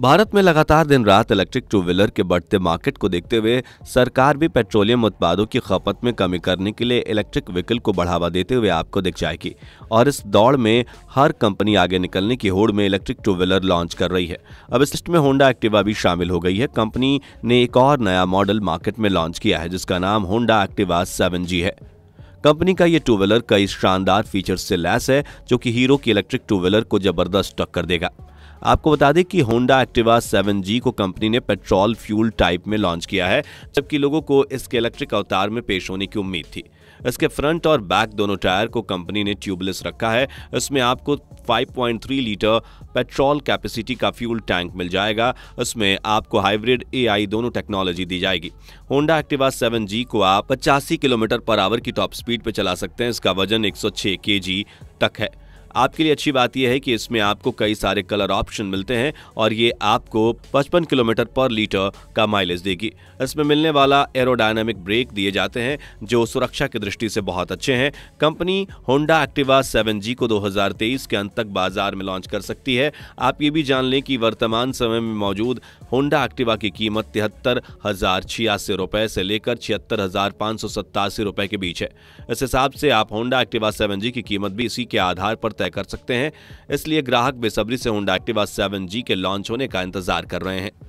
भारत में लगातार दिन रात इलेक्ट्रिक टू व्हीलर के बढ़ते मार्केट को देखते हुए सरकार भी पेट्रोलियम उत्पादों की खपत में कमी करने के लिए इलेक्ट्रिक व्हीकल को बढ़ावा देते हुए आपको दिख जाएगी और इस दौड़ में हर कंपनी आगे निकलने की होड़ में इलेक्ट्रिक टू व्हीलर लॉन्च कर रही है अब इस लिस्ट में होंडा एक्टिवा भी शामिल हो गई है कंपनी ने एक और नया मॉडल मार्केट में लॉन्च किया है जिसका नाम होंडा एक्टिवा सेवन है कंपनी का ये टू व्हीलर कई शानदार फीचर्स से लैस है जो कि हीरो की इलेक्ट्रिक टू व्हीलर को जबरदस्त टक्कर देगा आपको बता दें कि होंडा एक्टिवा 7G को कंपनी ने पेट्रोल फ्यूल टाइप में लॉन्च किया है जबकि लोगों को इसके इलेक्ट्रिक अवतार में पेश होने की उम्मीद थी इसके फ्रंट और बैक दोनों टायर को कंपनी ने ट्यूबलेस रखा है इसमें आपको 5.3 लीटर पेट्रोल कैपेसिटी का फ्यूल टैंक मिल जाएगा इसमें आपको हाइब्रिड एआई दोनों टेक्नोलॉजी दी जाएगी होंडा एक्टिवा 7G को आप पचासी किलोमीटर पर आवर की टॉप स्पीड पर चला सकते हैं इसका वजन 106 सौ तक है आपके लिए अच्छी बात यह है कि इसमें आपको कई सारे कलर ऑप्शन मिलते हैं और ये आपको पचपन किलोमीटर पर लीटर का माइलेज देगी इसमें मिलने वाला एरोडायनामिक ब्रेक दिए जाते हैं जो सुरक्षा की दृष्टि से बहुत अच्छे हैं company Honda Activa seven G को दो के अंत तक बाजार में लॉन्च कर सकती है आप ये भी जान लें कि वर्तमान समय में मौजूद होंडा एक्टिवा की कीमत तिहत्तर हजार छियासी रुपए से लेकर छिहत्तर हजार पाँच सौ सत्तासी रुपए के बीच है इस हिसाब से आप होंडा एक्टिवा सेवन जी की कीमत भी इसी के आधार पर तय तय कर सकते हैं इसलिए ग्राहक बेसब्री से होंडा एक्टिवा सेवन के लॉन्च होने का इंतजार कर रहे हैं